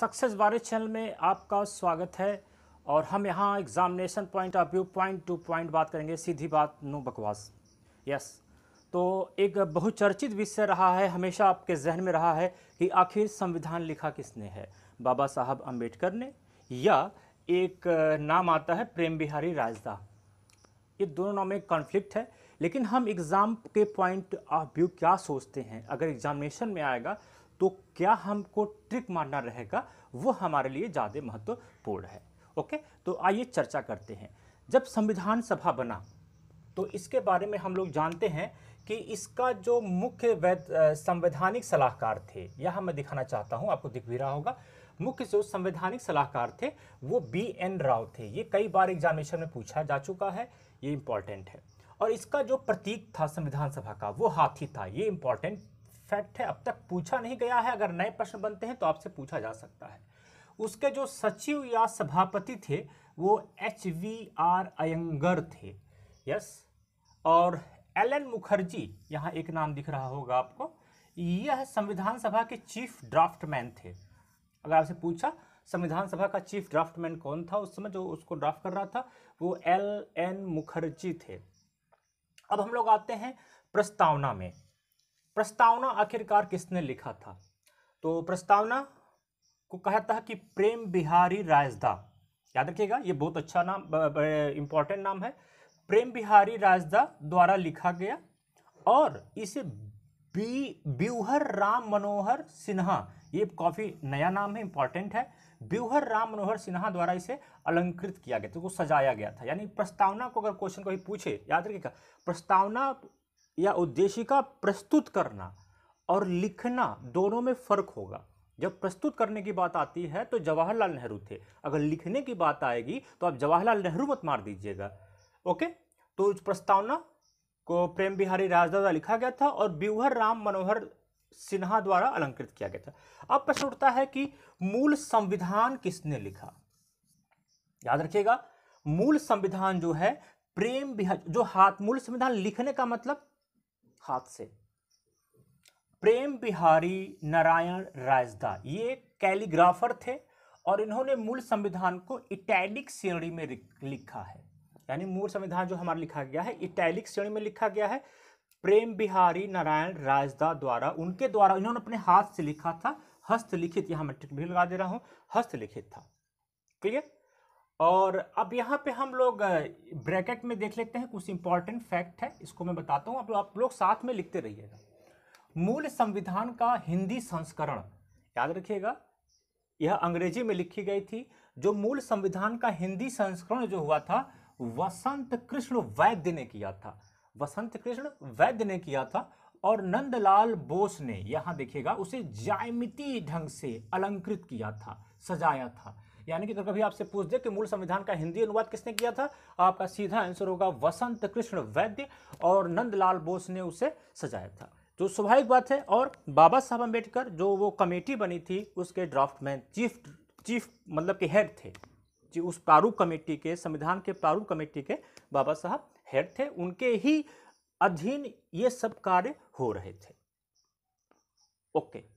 success वारिस channel में आपका स्वागत है और हम यहाँ examination point of view point to point बात करेंगे सीधी बात नो बकवास यस तो एक बहुचर्चित विषय रहा है हमेशा आपके जहन में रहा है कि आखिर संविधान लिखा किसने है बाबा साहब अम्बेडकर ने या एक नाम आता है प्रेम बिहारी राजदा ये दोनों नाम में कॉन्फ्लिक्ट है लेकिन हम एग्ज़ाम के पॉइंट ऑफ व्यू क्या सोचते हैं अगर एग्जामिनेशन में आएगा तो क्या हमको ट्रिक मारना रहेगा वो हमारे लिए ज़्यादा महत्वपूर्ण है ओके तो आइए चर्चा करते हैं जब संविधान सभा बना तो इसके बारे में हम लोग जानते हैं कि इसका जो मुख्य वैध संवैधानिक सलाहकार थे यह मैं दिखाना चाहता हूँ आपको दिख भी रहा होगा मुख्य जो संवैधानिक सलाहकार थे वो बी एन राव थे ये कई बार एग्जामिनेशन में पूछा जा चुका है ये इम्पॉर्टेंट है और इसका जो प्रतीक था संविधान सभा का वो हाथी था ये इम्पॉर्टेंट फैक्ट है अब तक पूछा नहीं गया है अगर नए प्रश्न बनते हैं तो आपसे पूछा जा सकता है उसके जो सचिव या सभापति थे वो एच वी आर अयंगर थे यस और एल एन मुखर्जी यहाँ एक नाम दिख रहा होगा आपको यह संविधान सभा के चीफ ड्राफ्टमैन थे अगर आपसे पूछा संविधान सभा का चीफ ड्राफ्टमैन कौन था उस समय जो उसको ड्राफ्ट कर रहा था वो एल एन मुखर्जी थे अब हम लोग आते हैं प्रस्तावना में प्रस्तावना आखिरकार किसने लिखा था तो प्रस्तावना को कहा था कि प्रेम बिहारी राजदा याद रखिएगा ये बहुत अच्छा नाम इंपॉर्टेंट नाम है प्रेम बिहारी राजदा द्वारा लिखा गया और इसे बी ब्यूहर राम मनोहर सिन्हा ये काफ़ी नया नाम है इम्पॉर्टेंट है ब्यूहर राम मनोहर सिन्हा द्वारा इसे अलंकृत किया गया था तो सजाया गया था यानी प्रस्तावना को अगर क्वेश्चन कोई पूछे याद रखिएगा प्रस्तावना या उद्देशिका प्रस्तुत करना और लिखना दोनों में फ़र्क होगा जब प्रस्तुत करने की बात आती है तो जवाहरलाल नेहरू थे अगर लिखने की बात आएगी तो आप जवाहरलाल नेहरू मत मार दीजिएगा ओके तो उस प्रस्तावना को प्रेम बिहारी राजदादा लिखा गया था और ब्यूहर राम मनोहर सिन्हा द्वारा अलंकृत किया गया था अब प्रश्न उठता है कि मूल संविधान किसने लिखा याद रखिएगा मूल संविधान जो है प्रेम बिहार जो हाथ मूल संविधान लिखने का मतलब हाथ से प्रेम बिहारी नारायण राजदा ये कैलीग्राफर थे और इन्होंने मूल संविधान को इटैलिक श्रेणी में लिखा है यानी मूल संविधान जो हमारा लिखा गया है इटैलिक श्रेणी में लिखा गया है प्रेम बिहारी नारायण राजदा द्वारा उनके द्वारा इन्होंने अपने हाथ से लिखा था हस्तलिखित यहां मैं टिक भी लगा दे रहा हूं हस्तलिखित था क्लियर और अब यहाँ पे हम लोग ब्रैकेट में देख लेते हैं कुछ इंपॉर्टेंट फैक्ट है इसको मैं बताता हूँ आप, आप लोग साथ में लिखते रहिएगा मूल संविधान का हिंदी संस्करण याद रखिएगा यह अंग्रेजी में लिखी गई थी जो मूल संविधान का हिंदी संस्करण जो हुआ था वसंत कृष्ण वैद्य ने किया था वसंत कृष्ण वैद्य ने किया था और नंदलाल बोस ने यहाँ देखिएगा उसे जायमिति ढंग से अलंकृत किया था सजाया था यानी कि अगर कभी आपसे पूछ दे कि मूल संविधान का हिंदी अनुवाद किसने किया था आपका सीधा आंसर होगा वसंत कृष्ण वैद्य और नंदलाल बोस ने उसे सजाया था तो स्वाभाविक बात है और बाबा साहब अम्बेडकर जो वो कमेटी बनी थी उसके ड्राफ्ट में चीफ चीफ मतलब कि हेड थे जी उस प्रारूप कमेटी के संविधान के प्रारूप कमेटी के बाबा साहब हेड थे उनके ही अधीन ये सब कार्य हो रहे थे ओके